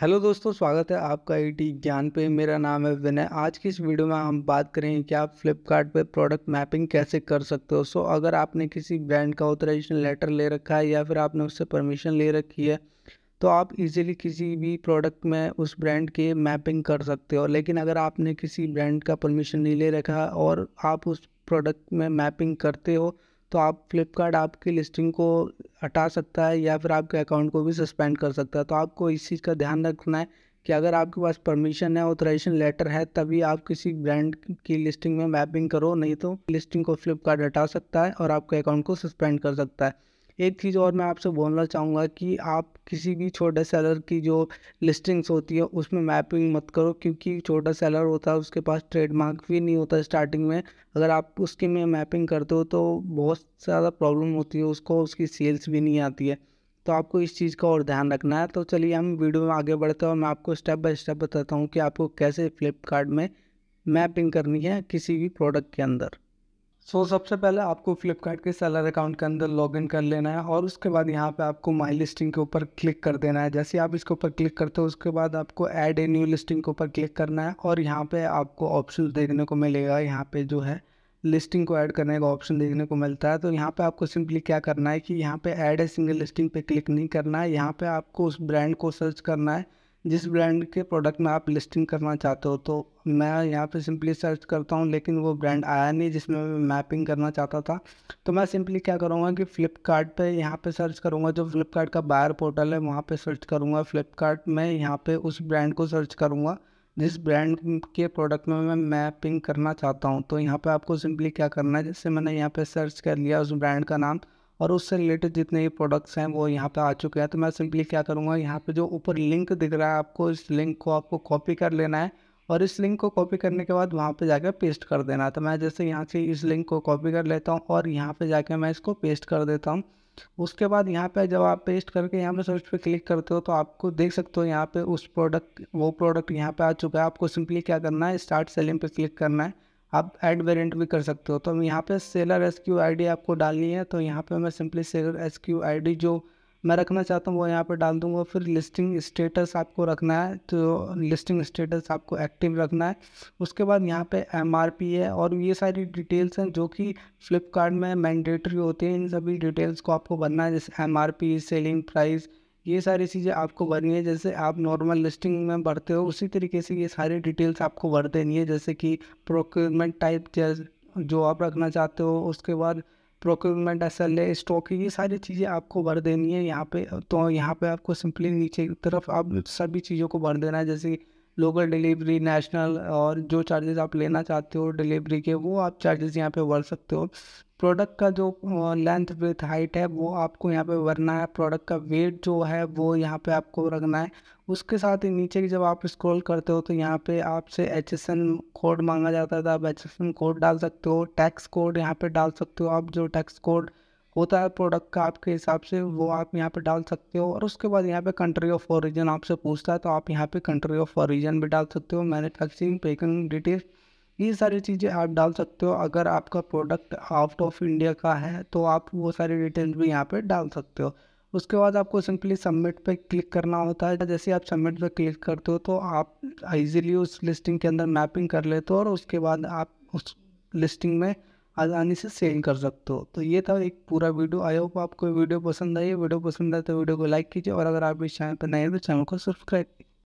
hello दोस्तों स्वागत है आपका आई ज्ञान पे मेरा नाम है विनय आज की इस वीडियो में हम बात करेंगे कि आप फ्लिपकार्ट पे प्रोडक्ट मैपिंग कैसे कर सकते हो सो अगर आपने किसी ब्रांड का ऑथराइजेशन लेटर ले रखा है या फिर आपने उससे परमिशन ले रखी है तो आप इजीली किसी भी प्रोडक्ट में उस ब्रांड के मैपिंग कर सकते हो लेकिन अगर आपने किसी ब्रांड का परमिशन नहीं ले रखा और आप उस प्रोडक्ट में मैपिंग करते हो तो आप फ्लिपकार्ट आपकी लिस्टिंग को हटा सकता है या फिर आपके अकाउंट को भी सस्पेंड कर सकता है तो आपको इस चीज़ का ध्यान रखना है कि अगर आपके पास परमिशन है ऑथराइजेशन लेटर है तभी आप किसी ब्रांड की लिस्टिंग में मैपिंग करो नहीं तो लिस्टिंग को फ्लिपकार्ट हटा सकता है और आपके अकाउंट को सस्पेंड कर सकता है एक चीज़ और मैं आपसे बोलना चाहूँगा कि आप किसी भी छोटे सेलर की जो लिस्टिंग्स होती है उसमें मैपिंग मत करो क्योंकि छोटा सेलर होता है उसके पास ट्रेडमार्क भी नहीं होता स्टार्टिंग में अगर आप उसकी में मैपिंग करते हो तो बहुत ज़्यादा प्रॉब्लम होती है उसको उसकी सेल्स भी नहीं आती है तो आपको इस चीज़ का और ध्यान रखना है तो चलिए हम वीडियो में आगे बढ़ते हैं और मैं आपको स्टेप बाय स्टेप बताता हूँ कि आपको कैसे फ्लिपकार्ट में मैपिंग करनी है किसी भी प्रोडक्ट के अंदर सो so, सबसे पहले आपको फ्लिपकार्ट के सेलर अकाउंट के अंदर लॉगिन कर लेना है और उसके बाद यहाँ पे आपको माई लिस्टिंग के ऊपर क्लिक कर देना है जैसे आप इसके ऊपर क्लिक करते हो उसके बाद आपको ऐड ए न्यू लिस्टिंग के ऊपर क्लिक करना है और यहाँ पे आपको ऑप्शन देखने को मिलेगा यहाँ पे जो है लिस्टिंग को ऐड करने का ऑप्शन देखने को मिलता है तो यहाँ पर आपको सिंपली क्या करना है कि यहाँ पर ऐड ए सिंगल लिस्टिंग पर क्लिक नहीं करना है यहाँ पर आपको उस ब्रांड को सर्च करना है जिस ब्रांड के प्रोडक्ट में आप लिस्टिंग करना चाहते हो तो मैं यहाँ पे सिंपली सर्च करता हूँ लेकिन वो ब्रांड आया नहीं जिसमें मैं मैपिंग करना चाहता था तो मैं सिंपली क्या करूँगा कि फ़्लिपकार्ट पे यहाँ पे सर्च करूँगा जो फ्लिपकार्ट का बायर पोर्टल है वहाँ पे सर्च करूँगा फ्लिपकार्ट में यहाँ पे उस ब्रांड को सर्च करूँगा जिस ब्रांड के प्रोडक्ट में मैं मैपिंग करना चाहता हूँ तो यहाँ पर आपको सिंपली क्या करना है जैसे मैंने यहाँ पर सर्च कर लिया उस ब्रांड का नाम और उससे रिलेटेड जितने भी प्रोडक्ट्स हैं वो यहाँ पे आ चुके हैं तो मैं सिंपली क्या करूँगा यहाँ पे जो ऊपर लिंक दिख रहा है आपको इस लिंक को आपको कॉपी कर लेना है और इस लिंक को कॉपी करने के बाद वहाँ पे जाकर पेस्ट कर देना है तो मैं जैसे यहाँ से इस लिंक को कॉपी कर लेता हूँ और यहाँ पर जाकर मैं इसको पेस्ट कर देता हूँ उसके बाद यहाँ पर जब आप पेस्ट करके यहाँ पर सर्च पर क्लिक करते हो तो आपको देख सकते हो यहाँ पर उस प्रोडक्ट वो प्रोडक्ट यहाँ पर आ चुका है आपको सिंपली क्या करना है स्टार्ट सेलिंग पर क्लिक करना है आप ऐड वेरिएंट भी कर सकते हो तो हम यहाँ पे सेलर एस क्यू आई आपको डालनी है तो यहाँ पे मैं simply seller S K U जो मैं रखना चाहता हूँ वो यहाँ पे डाल दूँगा फिर लिस्टिंग स्टेटस आपको रखना है तो लिस्टिंग स्टेटस आपको एक्टिव रखना है उसके बाद यहाँ पे एम है और ये सारी डिटेल्स हैं जो कि फ्लिपकार्ट में मैंडेटरी होती हैं इन सभी डिटेल्स को आपको भरना है जैसे एम सेलिंग प्राइस ये सारी चीज़ें आपको भरनी है जैसे आप नॉर्मल लिस्टिंग में भरते हो उसी तरीके से ये सारी डिटेल्स आपको भर देनी है जैसे कि प्रोक्योरमेंट टाइप जो आप रखना चाहते हो उसके बाद प्रोक्योरमेंट एस एल स्टॉक ये सारी चीज़ें आपको भर देनी है यहाँ पे तो यहाँ पे आपको सिंपली नीचे की तरफ आप सभी चीज़ों को भर देना है जैसे लोकल डिलीवरी नेशनल और जो चार्जेस आप लेना चाहते हो डिलीवरी के वो आप चार्जेस यहाँ पे भर सकते हो प्रोडक्ट का जो लेंथ विथ हाइट है वो आपको यहाँ पे भरना है प्रोडक्ट का वेट जो है वो यहाँ पे आपको रखना है उसके साथ ही नीचे की जब आप स्क्रॉल करते हो तो यहाँ पे आपसे एच एस एन कोड मांगा जाता था तो आप एच एस एन कोड डाल सकते हो टैक्स कोड यहाँ पे डाल सकते हो आप जो टैक्स कोड होता है प्रोडक्ट का आपके हिसाब से वो आप यहाँ पे डाल सकते हो और उसके बाद यहाँ पे कंट्री ऑफ ओरिजिन आपसे पूछता है तो आप यहाँ पे कंट्री ऑफ ओरिजिन भी डाल सकते हो मैन्युफैक्चरिंग पैकिंग डिटेल्स ये सारी चीज़ें आप डाल सकते हो अगर आपका प्रोडक्ट आउट ऑफ इंडिया का है तो आप वो सारे डिटेल्स भी यहाँ पर डाल सकते हो उसके बाद आपको सिंपली सबमिट पे क्लिक करना होता है जैसे आप सबमिट पे क्लिक करते हो तो आप इजीली उस लिस्टिंग के अंदर मैपिंग कर लेते हो और उसके बाद आप उस लिस्टिंग में आसानी से सेल कर सकते हो तो ये था एक पूरा वीडियो आई होप आपको वीडियो पसंद आई वीडियो पसंद आए तो वीडियो को लाइक कीजिए और अगर आप इस चैनल पर नए हैं तो चैनल को सब्सक्राइब कीजिए